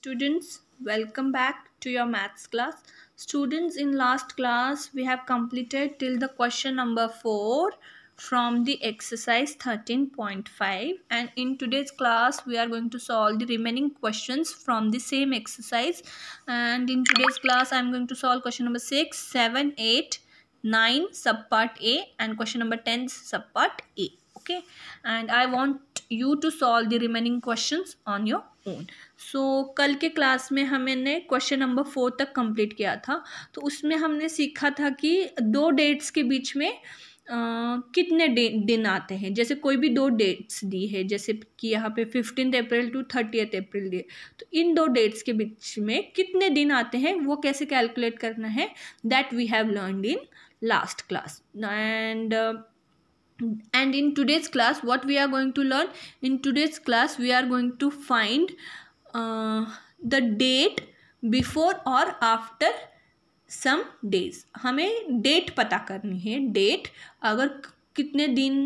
Students, welcome back to your maths class. Students, in last class, we have completed till the question number 4 from the exercise 13.5 and in today's class we are going to solve the remaining questions from the same exercise and in today's class I'm going to solve question number 6, 7, 8, 9 subpart A and question number 10 subpart A okay and I want you to solve the remaining questions on your own so so, कल के class में हमने question number four तक complete किया था तो उसमें हमने सीखा था कि दो डेट्स के बीच में आ, कितने दिन आते हैं जैसे कोई भी दो डेट्स दी है जैसे कि यहाँ पे fifteen April to thirtieth April दी तो इन दो डेट्स के बीच में कितने दिन आते हैं वो कैसे कैलकुलेट करना है that we have learn in last class and and in today's class what we are going to learn in today's class we are going to find uh, the date before or after some days हमें date पता करनी है date अगर कितने दिन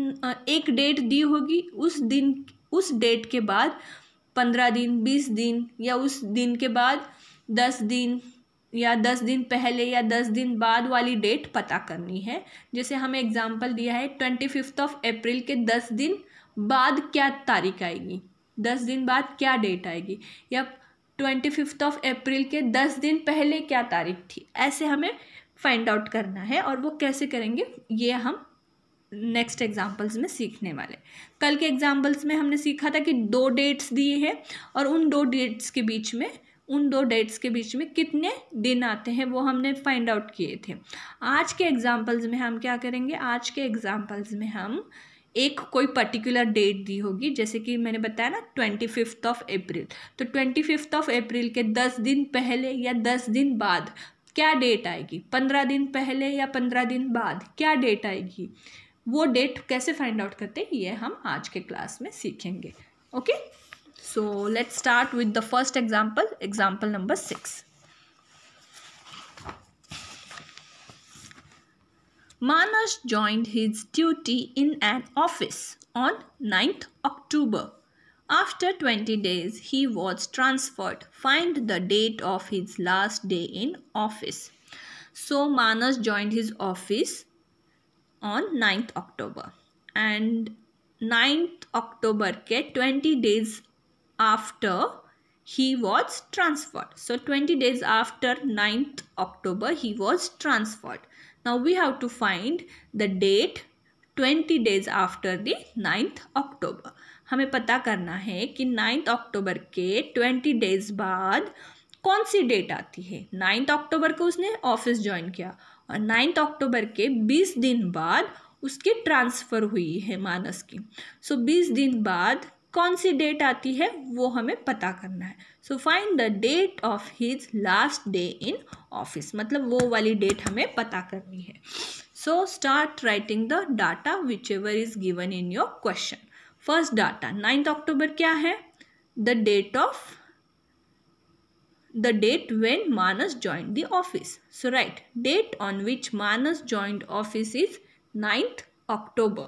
एक date दी होगी उस दिन उस डेट के बाद पंद्रह दिन बीस दिन या उस दिन के बाद दस दिन या दस दिन पहले या दस दिन बाद वाली डेट पता करनी है जैसे हमें एग्जाम्पल दिया है ट्वेंटी फिफ्थ ऑफ अप्रैल के दस दिन बाद क्या तारीख आएगी दस दिन बाद क्या डेट आएगी या ट्वेंटी फिफ्थ ऑफ अप्रैल के दस दिन पहले क्या तारीख थी ऐसे हमें फाइंड आउट करना है और वो कैसे करेंगे ये हम नेक्स्ट एग्जाम्पल्स में सीखने वाले कल के एग्जाम्पल्स में हमने सीखा था कि दो डेट्स दिए हैं और उन दो डेट्स के बीच में उन दो डेट्स के बीच में कितने दिन आते हैं वो हमने फाइंड आउट किए थे आज के एग्जाम्पल्स में हम क्या करेंगे आज के एग्जाम्पल्स में हम एक कोई पर्टिकुलर डेट दी होगी जैसे कि मैंने बताया ना ट्वेंटी फिफ्थ ऑफ अप्रैल तो ट्वेंटी फिफ्थ ऑफ अप्रैल के दस दिन पहले या दस दिन बाद क्या डेट आएगी पंद्रह दिन पहले या पंद्रह दिन बाद क्या डेट आएगी वो डेट कैसे फाइंड आउट करते हैं ये हम आज के क्लास में सीखेंगे okay So let's start with the first example, example number 6. Manas joined his duty in an office on 9th October. After 20 days, he was transferred. Find the date of his last day in office. So Manas joined his office on 9th October. And 9th October ke 20 days after he was transferred. So 20 days after 9th October he was transferred. Now we have to find the date 20 days after the 9th October. हमें पता करना है कि ninth अक्टूबर के twenty days बाद कौन सी date आती है नाइन्थ अक्टूबर को उसने ऑफिस ज्वाइन किया और नाइन्थ अक्टूबर के बीस दिन बाद उसके ट्रांसफ़र हुई है मानस की सो so, 20 दिन बाद कौन सी डेट आती है वो हमें पता करना है so find the date of his last day in office मतलब वो वाली डेट हमें पता करनी है so start writing the data whichever is given in your question first data ninth October क्या है the date of the date when Manas joined the office. So write date on which Manas joined office is ninth October.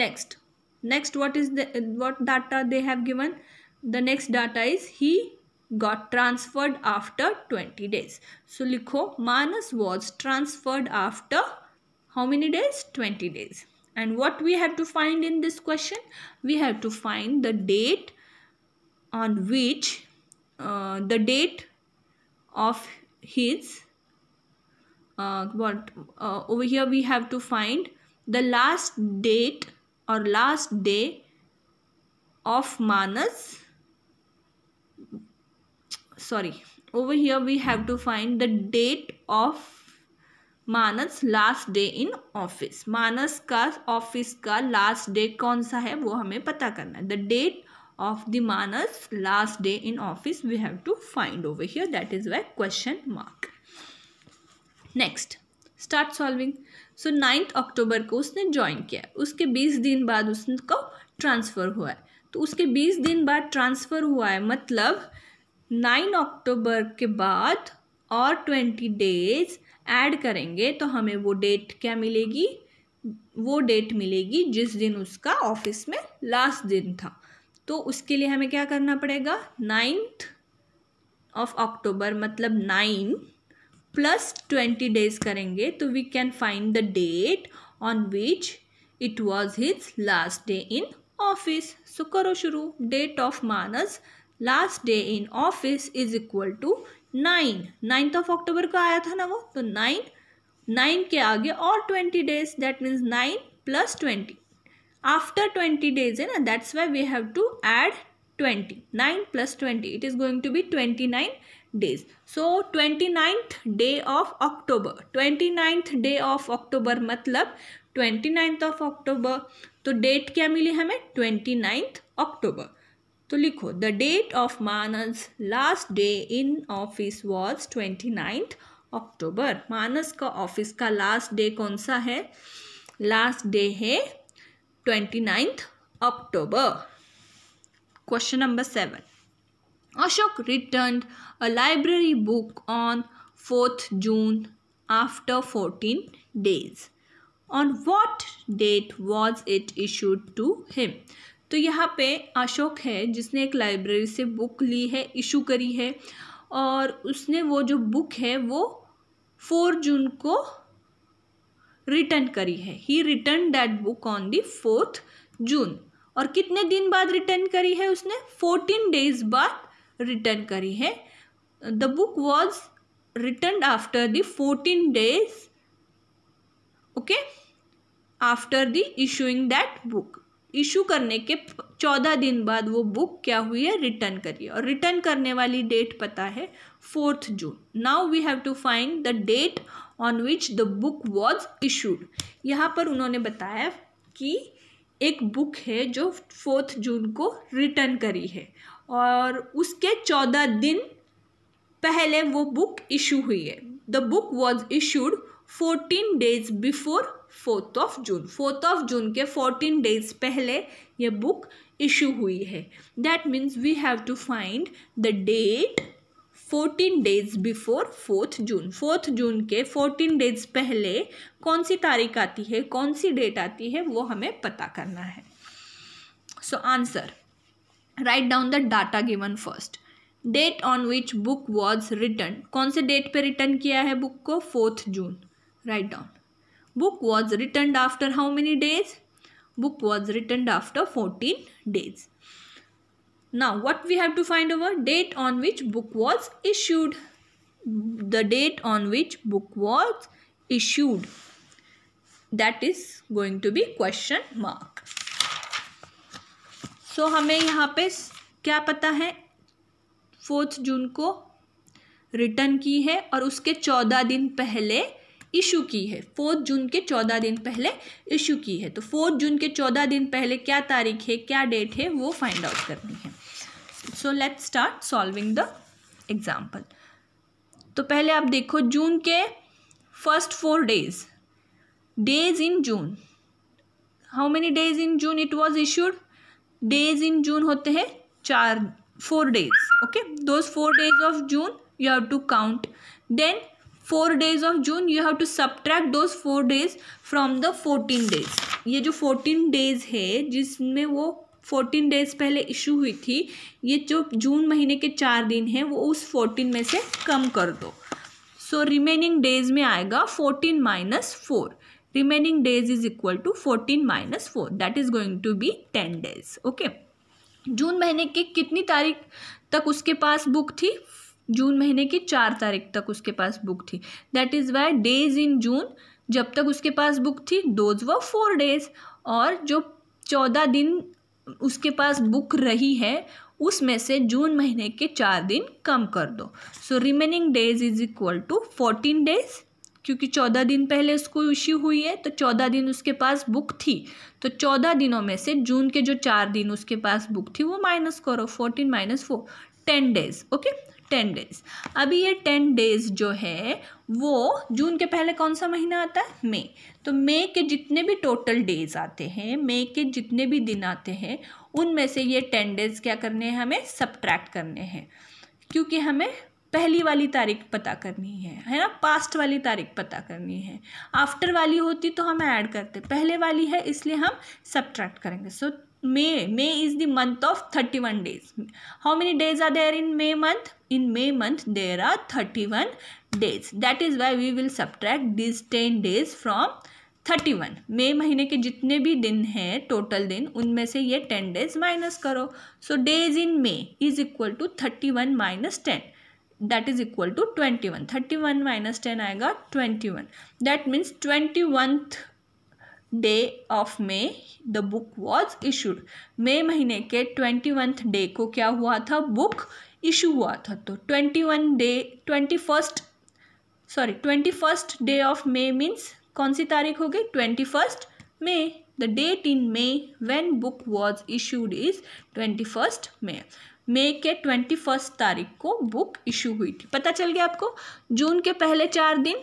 Next, next what is the what data they have given the next data is he got transferred after 20 days so likho manas was transferred after how many days 20 days and what we have to find in this question we have to find the date on which uh, the date of his uh, what uh, over here we have to find the last date और last day of Manas sorry over here we have to find the date of Manas last day in office Manas का office का last day कौन सा है वो हमें पता करना है the date of the Manas last day in office we have to find over here that is Y question mark next start solving so ninth October को उसने ज्वाइन किया उसके बीस दिन बाद उसको ट्रांसफ़र हुआ है तो उसके बीस दिन बाद ट्रांसफ़र हुआ है मतलब नाइन अक्टूबर के बाद और ट्वेंटी डेज ऐड करेंगे तो हमें वो डेट क्या मिलेगी वो डेट मिलेगी जिस दिन उसका ऑफिस में लास्ट दिन था तो उसके लिए हमें क्या करना पड़ेगा नाइन्थ ऑफ अक्टूबर मतलब नाइन प्लस ट्वेंटी डेज करेंगे तो we can find the date on which it was his last day in office so करो शुरू date of Manas last day in office is equal to nine ninth of October को आया था ना वो तो नाइन नाइन के आगे और twenty days that means nine plus twenty after twenty days है ना that's why we have to add twenty nine plus twenty it is going to be twenty nine days so twenty ninth day of October twenty ninth day of October मतलब twenty ninth of अक्टूबर तो date क्या मिली हमें twenty ninth October तो लिखो the date of Manas last day in office was twenty ninth October Manas का office का last day कौन सा है लास्ट डे है twenty ninth October Question number 7. Ashok returned a library book on 4th June after 14 days. On what date was it issued to him? तो यहाँ पे अशोक है जिसने एक लाइब्रेरी से बुक ली है इशू करी है और उसने वो जो बुक है वो फोर जून को रिटर्न करी है he return that book on the fourth June और कितने दिन बाद रिटर्न करी है उसने फोर्टीन डेज बाद रिटर्न करी है the book was return after the fourteen days okay after the issuing that book issue करने के चौदह दिन बाद वो बुक क्या हुई है रिटर्न करिए और रिटर्न करने वाली डेट पता है fourth June now we have to find the date on which the book was issued यहाँ पर उन्होंने बताया कि एक बुक है जो फोर्थ जून को रिटर्न करी है और उसके चौदह दिन पहले वो बुक इशू हुई है the book was issued fourteen days before fourth of June fourth of June के फोर्टीन डेज पहले ये बुक इशू हुई है that means we have to find the date fourteen days before fourth June fourth June के fourteen days पहले कौन सी तारीख आती है कौन सी डेट आती है वो हमें पता करना है so answer write down the data given first date on which book was return कौन से डेट पे रिटर्न किया है बुक को fourth June write down book was return after how many days book was return after fourteen days now what we have to find over date on which book was issued the date on which book was issued that is going to be question mark so, hame yahan pe kya pata hai 4th june ko return की है और उसके चौदह दिन पहले issue की है fourth June के चौदह दिन पहले इशू की है तो फोर्थ जून के चौदह दिन पहले क्या तारीख है क्या डेट है वो फाइंड आउट करनी है so let start solving the example तो पहले आप देखो जून के first four days days in June how many days in June it was issued days in June होते हैं चार four days okay those four days of June you have to count then four days of June you have to subtract those four days from the fourteen days ये जो fourteen days है जिसमें वो fourteen days पहले issue हुई थी ये जो जून महीने के चार दिन हैं वो उस फोर्टीन में से कम कर दो सो रिमेनिंग डेज में आएगा fourteen minus four remaining days is equal to fourteen minus four that is going to be ten days okay June महीने की कितनी तारीख तक उसके पास बुक थी जून महीने की चार तारीख तक उसके पास बुक थी that is why days in June जब तक उसके पास बुक थी दोज व फोर डेज और जो चौदह दिन उसके पास बुक रही है उसमें से जून महीने के चार दिन कम कर दो so remaining days is equal to fourteen days क्योंकि चौदह दिन पहले उसको इश्यू हुई है तो चौदह दिन उसके पास बुक थी तो चौदह दिनों में से जून के जो चार दिन उसके पास बुक थी वो माइनस करो fourteen minus four ten days okay ten days अभी ये टेन डेज जो है वो जून के पहले कौन सा महीना आता है मई तो मई के जितने भी टोटल डेज आते हैं मई के जितने भी दिन आते हैं उनमें से ये टेन डेज क्या करने हैं हमें सब्ट्रैक्ट करने हैं क्योंकि हमें पहली वाली तारीख पता करनी है है ना पास्ट वाली तारीख पता करनी है आफ्टर वाली होती तो हम ऐड करते पहले वाली है इसलिए हम सब्ट्रैक्ट करेंगे so May May is the month of thirty one days how many days are there in May month in May month there are thirty one days that is why we will subtract this ten days from thirty one May महीने के जितने भी दिन हैं total दिन उनमें से ये टेन डेज माइनस करो so days in May is equal to thirty one minus ten that is equal to twenty one thirty one minus ten आएगा twenty one that means twenty one day of May the book was issued May महीने के twenty one day को क्या हुआ था book issue हुआ था तो twenty one day twenty first sorry twenty first day of May means कौन सी तारीख हो गई twenty first May the date in May when book was issued is twenty first May मई के ट्वेंटी फर्स्ट तारीख को बुक इशू हुई थी पता चल गया आपको जून के पहले चार दिन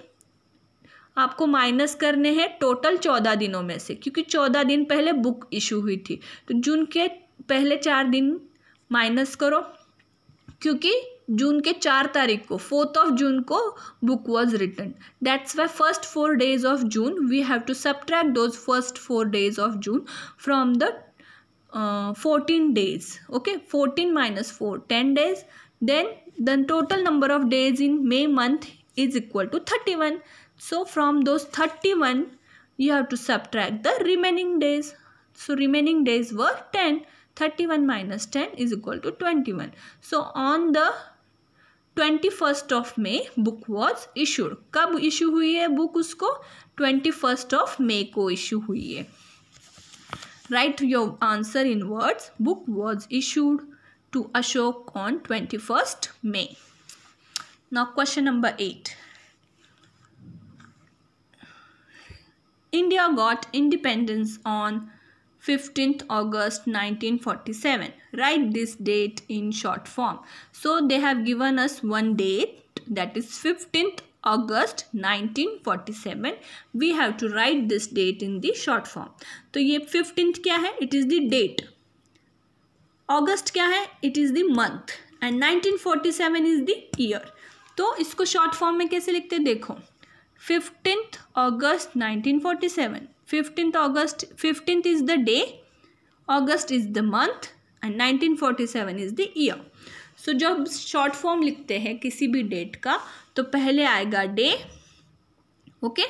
आपको माइनस करने हैं टोटल चौदह दिनों में से क्योंकि चौदह दिन पहले बुक इशू हुई थी तो जून के पहले चार दिन माइनस करो क्योंकि जून के चार तारीख को फोर्थ ऑफ जून को book was return that's why first four days of June we have to subtract those first four days of June from the fourteen days okay fourteen minus four ten days then the total number of days in May month is equal to thirty one so from those thirty one you have to subtract the remaining days so remaining days were ten thirty one minus ten is equal to twenty one so on the twenty first of May book was issued कब issue हुई है book उसको twenty first of मे को issue हुई है Write your answer in words. Book was issued to Ashok on 21st May. Now question number 8. India got independence on 15th August 1947. Write this date in short form. So they have given us one date that is 15th August 1947 we have to write this date in the short form तो ये fifteenth क्या है it is the date August क्या है it is the month and 1947 is the year तो इसको short form में कैसे लिखते हैं देखो fifteenth August 1947 fifteenth August fifteenth is the day August is the month forty 1947 is the year so so, जब शॉर्ट फॉर्म लिखते हैं किसी भी डेट का तो पहले आएगा डे ओके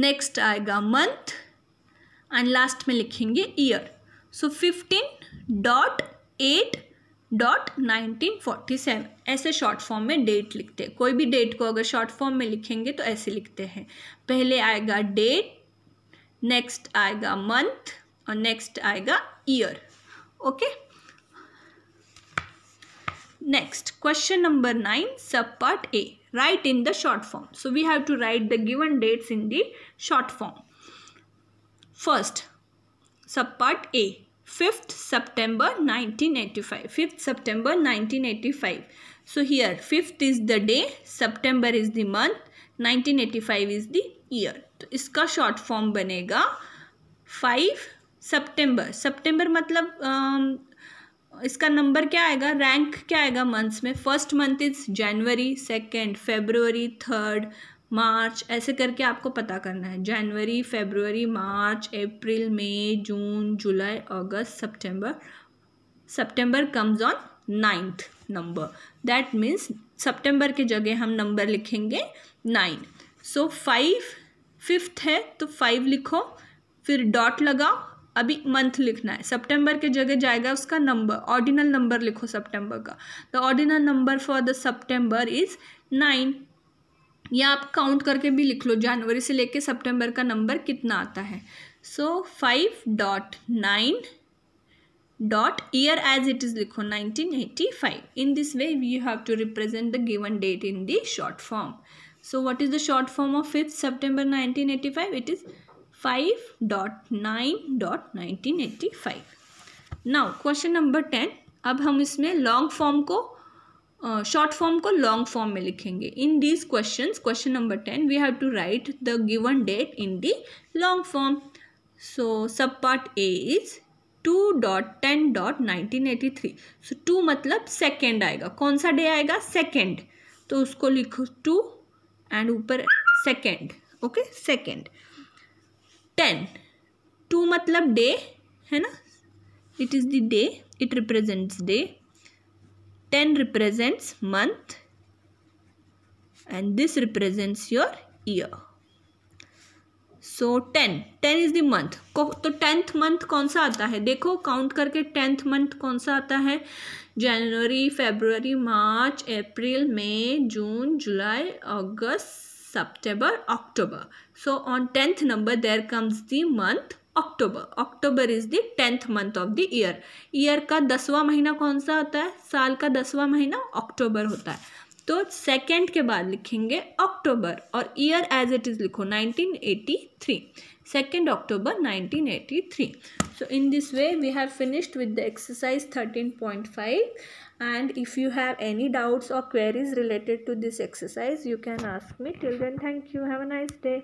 नेक्स्ट आएगा मंथ एंड लास्ट में लिखेंगे year so fifteen dot eight dot nineteen forty seven ऐसे शॉर्ट फॉर्म में डेट लिखते हैं कोई भी डेट को अगर शॉर्ट फॉर्म में लिखेंगे तो ऐसे लिखते हैं पहले आएगा डेट नेक्स्ट आएगा मंथ और नेक्स्ट आएगा year okay okay? Next, question number 9, subpart A. Write in the short form. So, we have to write the given dates in the short form. First, subpart A. 5th September 1985. 5th September 1985. So, here 5th is the day, September is the month, 1985 is the So iska short form form बनेगा September. September. सितंबर मतलब um, इसका number क्या आएगा rank क्या आएगा months में first month is January second February third March ऐसे करके आपको पता करना है January February March April May June July August September September comes on ninth number that means सितंबर के जगह हम नंबर लिखेंगे नाइन सो फाइव फिफ्थ है तो फाइव लिखो फिर डॉट लगाओ अभी मंथ लिखना है सितंबर के जगह जाएगा उसका नंबर ऑर्डिनल नंबर लिखो सितंबर का the ordinal number for the September is nine या आप काउंट करके भी लिख लो जनवरी से लेके सितंबर का नंबर कितना आता है so five dot nine dot year as it is लिखो nineteen eighty five in this way you have to represent the given date in the short form so what is the short form of fifth September nineteen eighty five it is five dot nine dot nineteen eighty five now question number ten अब हम इसमें long form को short form को long form में लिखेंगे in these question question number ten we have to write the given date in the long form so sub part A is two dot ten dot nineteen eighty three so two मतलब second आएगा कौन सा day आएगा second तो उसको लिखो two and ऊपर second okay second ten two मतलब डे है ना it is the day it represents day ten represents month and this represents your year so ten ten is the month तो tenth month कौन सा आता है देखो काउंट करके टेंथ मंथ कौन सा आता है January February March April May June July August September, October. So on 10th number there comes the month October. October is the 10th month of the year. Year का दसवा महीना कौन सा होता है साल का दसवा महीना October होता है तो सेकेंड के बाद लिखेंगे अक्टूबर और ईयर एज इट इज़ लिखो 1983 second October 1983 so in this way we have finished with the exercise 13.5 and if you have any doubts or queries related to this exercise you can ask me till then thank you have a nice day